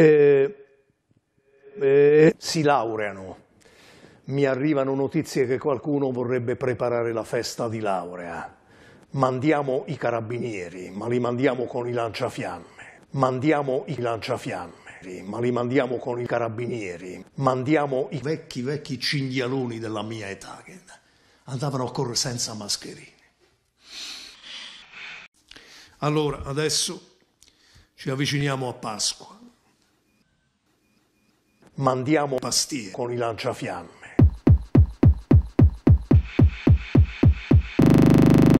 eh, eh, si laureano. Mi arrivano notizie che qualcuno vorrebbe preparare la festa di laurea. Mandiamo i carabinieri, ma li mandiamo con i lanciafiamme. Mandiamo i lanciafiamme ma li mandiamo con i carabinieri, mandiamo i vecchi, vecchi cinghialoni della mia età che andavano a correre senza mascherine. Allora, adesso ci avviciniamo a Pasqua mandiamo pastie con i lanciafiamme.